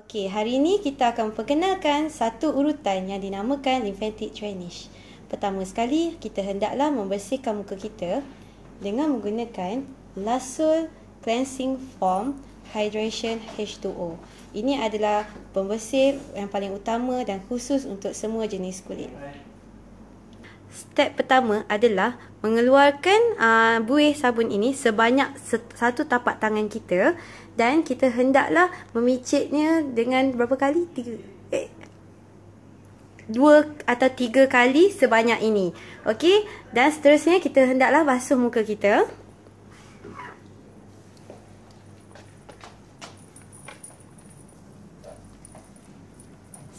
Okey, hari ini kita akan perkenalkan satu urutan yang dinamakan lymphatic drainage. Pertama sekali, kita hendaklah membersihkan muka kita dengan menggunakan Lasol Cleansing Foam Hydration H2O. Ini adalah pembersih yang paling utama dan khusus untuk semua jenis kulit step pertama adalah mengeluarkan uh, buih sabun ini sebanyak satu tapak tangan kita dan kita hendaklah memicitnya dengan berapa kali? Tiga. Eh. Dua atau tiga kali sebanyak ini. Okey. Dan seterusnya kita hendaklah basuh muka kita.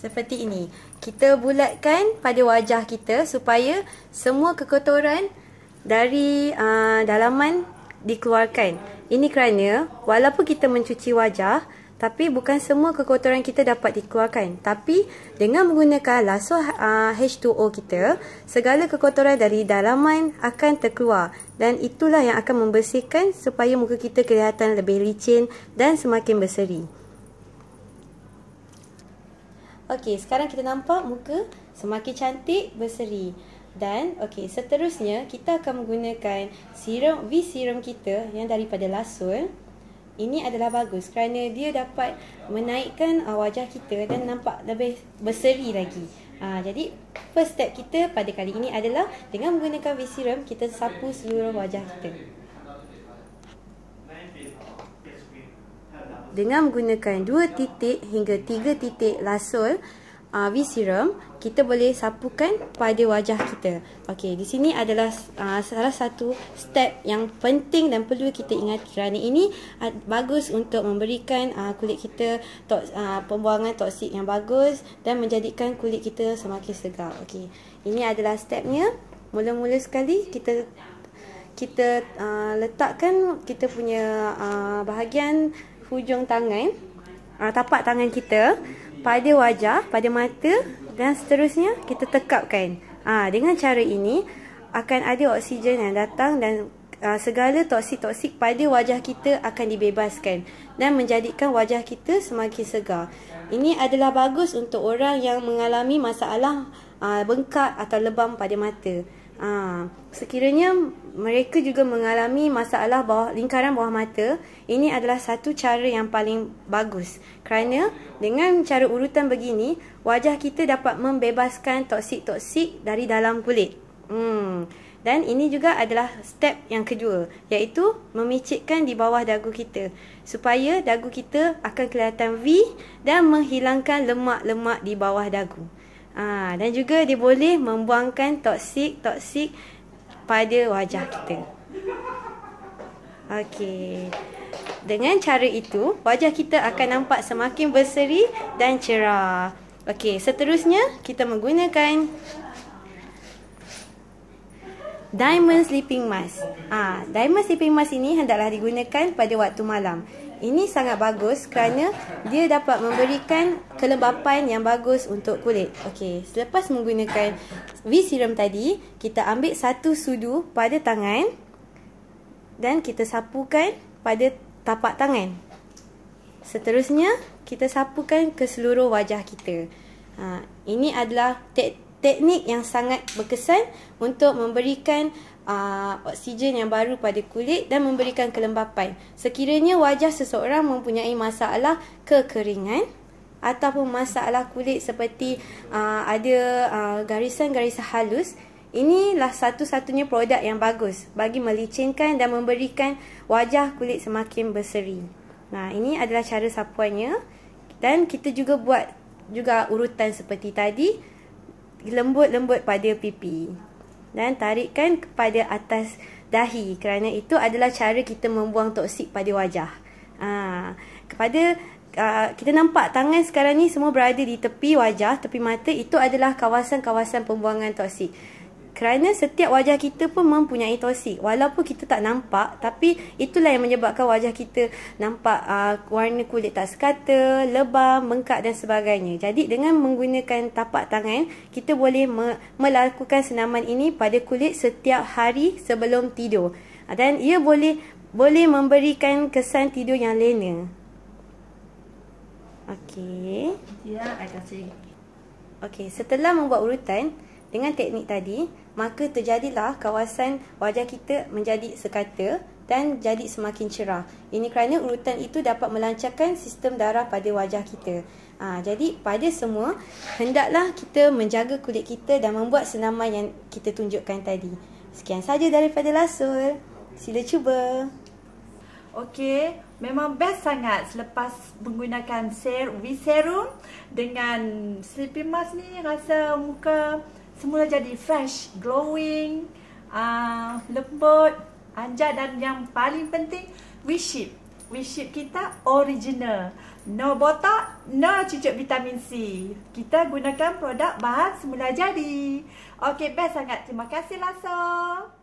Seperti ini kita bulatkan pada wajah kita supaya semua kekotoran dari uh, dalaman dikeluarkan. Ini kerana walaupun kita mencuci wajah tapi bukan semua kekotoran kita dapat dikeluarkan. Tapi dengan menggunakan laso uh, H2O kita, segala kekotoran dari dalaman akan terkeluar dan itulah yang akan membersihkan supaya muka kita kelihatan lebih licin dan semakin berseri. Okey, sekarang kita nampak muka semakin cantik berseri. Dan okey, seterusnya kita akan menggunakan serum V serum kita yang daripada Lasol. Ini adalah bagus kerana dia dapat menaikkan ah, wajah kita dan nampak lebih berseri lagi. Uh, jadi first step kita pada kali ini adalah dengan menggunakan V serum kita sapu seluruh wajah kita. dengan menggunakan 2 titik hingga 3 titik lasul uh, V serum, kita boleh sapukan pada wajah kita. Okey, di sini adalah uh, salah satu step yang penting dan perlu kita ingat kerana ini uh, bagus untuk memberikan uh, kulit kita to uh, pembuangan toksik yang bagus dan menjadikan kulit kita semakin segar. Okey. Ini adalah stepnya. Mula-mula sekali kita kita uh, letakkan kita punya uh, bahagian hujung tangan uh, tapak tangan kita pada wajah, pada mata dan seterusnya kita tekapkan uh, dengan cara ini akan ada oksigen yang datang dan uh, segala toksik-toksik pada wajah kita akan dibebaskan dan menjadikan wajah kita semakin segar ini adalah bagus untuk orang yang mengalami masalah uh, bengkak atau lebam pada mata Ha, sekiranya mereka juga mengalami masalah bawah lingkaran bawah mata, ini adalah satu cara yang paling bagus. Kerana dengan cara urutan begini, wajah kita dapat membebaskan toksik-toksik dari dalam kulit. Hmm. Dan ini juga adalah step yang kedua, iaitu memicitkan di bawah dagu kita supaya dagu kita akan kelihatan V dan menghilangkan lemak-lemak di bawah dagu. Ha, dan juga dia boleh membuangkan toksik-toksik pada wajah kita. Okey. Dengan cara itu, wajah kita akan nampak semakin berseri dan cerah. Okey, seterusnya kita menggunakan Diamond Sleeping Mask. Ah, ha, Diamond Sleeping Mask ini hendaklah digunakan pada waktu malam. Ini sangat bagus kerana dia dapat memberikan kelembapan yang bagus untuk kulit. Okey, selepas menggunakan V serum tadi, kita ambil satu sudu pada tangan dan kita sapukan pada tapak tangan. Seterusnya, kita sapukan ke seluruh wajah kita. Ha, ini adalah te teknik yang sangat berkesan untuk memberikan uh, oksigen yang baru pada kulit dan memberikan kelembapan. Sekiranya wajah seseorang mempunyai masalah kekeringan ataupun masalah kulit seperti uh, ada uh, garisan-garisan halus, inilah satu-satunya produk yang bagus bagi melicinkan dan memberikan wajah kulit semakin berseri. Nah, ini adalah cara sapuannya dan kita juga buat juga urutan seperti tadi lembut-lembut pada pipi dan tarikkan kepada atas dahi kerana itu adalah cara kita membuang toksik pada wajah. Ha, kepada Uh, kita nampak tangan sekarang ni semua berada di tepi wajah, tepi mata itu adalah kawasan-kawasan pembuangan toksik. Kerana setiap wajah kita pun mempunyai toksik. Walaupun kita tak nampak, tapi itulah yang menyebabkan wajah kita nampak uh, warna kulit tak sekata, lebam, bengkak dan sebagainya. Jadi dengan menggunakan tapak tangan, kita boleh me melakukan senaman ini pada kulit setiap hari sebelum tidur. Dan ia boleh boleh memberikan kesan tidur yang lena. Okey. Ya, yeah, kasih. can Okey, setelah membuat urutan, dengan teknik tadi, maka terjadilah kawasan wajah kita menjadi sekata dan jadi semakin cerah. Ini kerana urutan itu dapat melancarkan sistem darah pada wajah kita. Ha, jadi pada semua, hendaklah kita menjaga kulit kita dan membuat senaman yang kita tunjukkan tadi. Sekian saja daripada Lasul. Sila cuba. Okey, memang best sangat selepas menggunakan serum, serum dengan Sleepy Mask ni rasa muka semula jadi fresh, glowing, uh, lembut, anja dan yang paling penting, wiship. Wiship kita original. No botak, no cucuk vitamin C. Kita gunakan produk bahan semula jadi. Okey, best sangat. Terima kasih, Lasso.